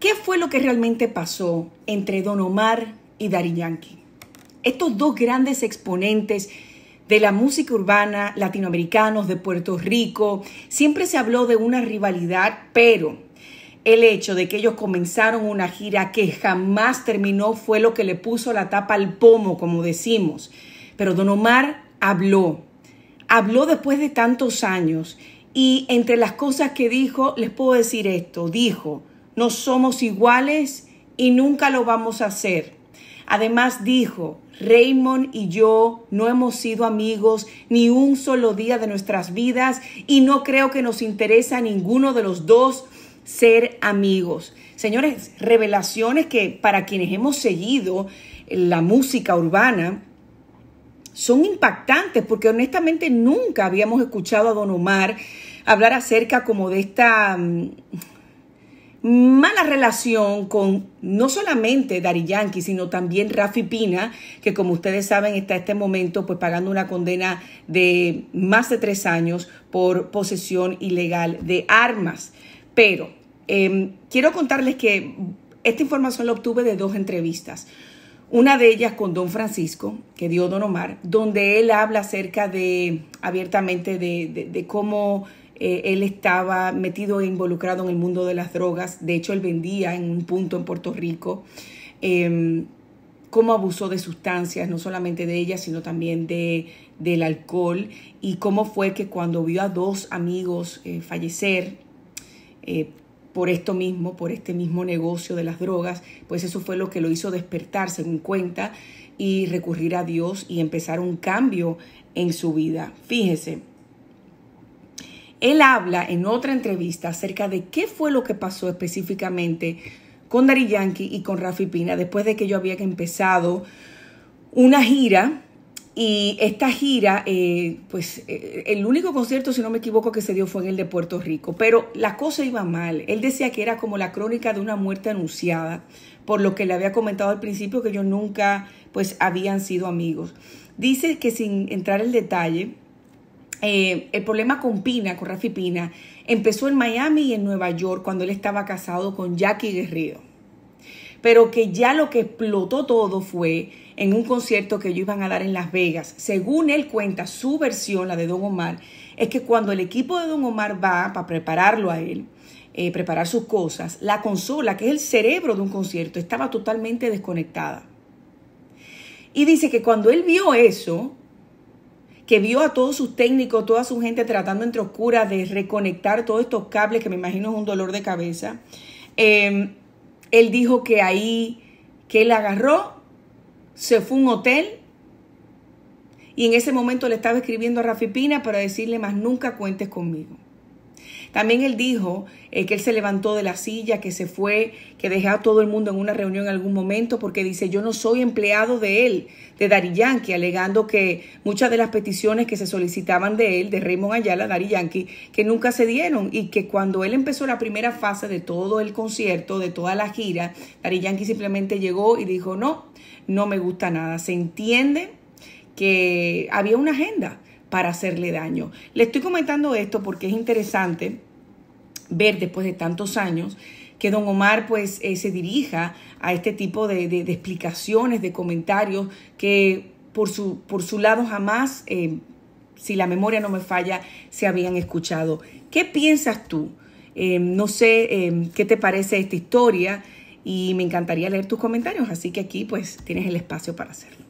¿Qué fue lo que realmente pasó entre Don Omar y Dari Yankee? Estos dos grandes exponentes de la música urbana, latinoamericanos de Puerto Rico, siempre se habló de una rivalidad, pero el hecho de que ellos comenzaron una gira que jamás terminó fue lo que le puso la tapa al pomo, como decimos. Pero Don Omar habló, habló después de tantos años y entre las cosas que dijo, les puedo decir esto, dijo, no somos iguales y nunca lo vamos a hacer. Además dijo, Raymond y yo no hemos sido amigos ni un solo día de nuestras vidas y no creo que nos interesa a ninguno de los dos ser amigos. Señores, revelaciones que para quienes hemos seguido la música urbana son impactantes porque honestamente nunca habíamos escuchado a Don Omar hablar acerca como de esta mm, mala relación con no solamente Dari Yankee, sino también Rafi Pina, que como ustedes saben está en este momento pues pagando una condena de más de tres años por posesión ilegal de armas. Pero em, quiero contarles que esta información la obtuve de dos entrevistas. Una de ellas con Don Francisco, que dio Don Omar, donde él habla acerca de, abiertamente, de, cómo eh, él estaba metido e involucrado en el mundo de las drogas. De hecho, él vendía en un punto en Puerto Rico. Em, cómo abusó de sustancias, no solamente de ellas, sino también de, del alcohol, y cómo fue que cuando vio a dos amigos eh, fallecer, eh, por esto mismo, por este mismo negocio de las drogas, pues eso fue lo que lo hizo despertar según cuenta y recurrir a Dios y empezar un cambio en su vida. Fíjese, él habla en otra entrevista acerca de qué fue lo que pasó específicamente con Dari Yankee y con Rafi Pina después de que yo había empezado una gira y esta gira, eh, pues eh, el único concierto, si no me equivoco, que se dio fue en el de Puerto Rico, pero la cosa iba mal. Él decía que era como la crónica de una muerte anunciada, por lo que le había comentado al principio que ellos nunca, pues, habían sido amigos. Dice que sin entrar en detalle, eh, el problema con Pina, con Rafi Pina, empezó en Miami y en Nueva York cuando él estaba casado con Jackie Guerrero pero que ya lo que explotó todo fue en un concierto que ellos iban a dar en Las Vegas. Según él cuenta, su versión, la de Don Omar, es que cuando el equipo de Don Omar va para prepararlo a él, eh, preparar sus cosas, la consola, que es el cerebro de un concierto, estaba totalmente desconectada. Y dice que cuando él vio eso, que vio a todos sus técnicos, toda su gente tratando entre oscuras de reconectar todos estos cables, que me imagino es un dolor de cabeza, eh, él dijo que ahí, que él agarró, se fue a un hotel y en ese momento le estaba escribiendo a Rafi Pina para decirle más nunca cuentes conmigo. También él dijo eh, que él se levantó de la silla, que se fue, que dejó a todo el mundo en una reunión en algún momento, porque dice, yo no soy empleado de él, de Dari Yankee, alegando que muchas de las peticiones que se solicitaban de él, de Raymond Ayala, Dari Yankee, que nunca se dieron y que cuando él empezó la primera fase de todo el concierto, de toda la gira, Dari Yankee simplemente llegó y dijo, no, no me gusta nada. Se entiende que había una agenda para hacerle daño. Le estoy comentando esto porque es interesante ver después de tantos años que don Omar pues eh, se dirija a este tipo de, explicaciones, de comentarios que por su, por su lado jamás, eh, si la memoria no me falla, se habían escuchado. ¿Qué piensas tú? Em, no sé em, qué te parece esta historia y me encantaría leer tus comentarios, así que aquí pues tienes el espacio para hacerlo.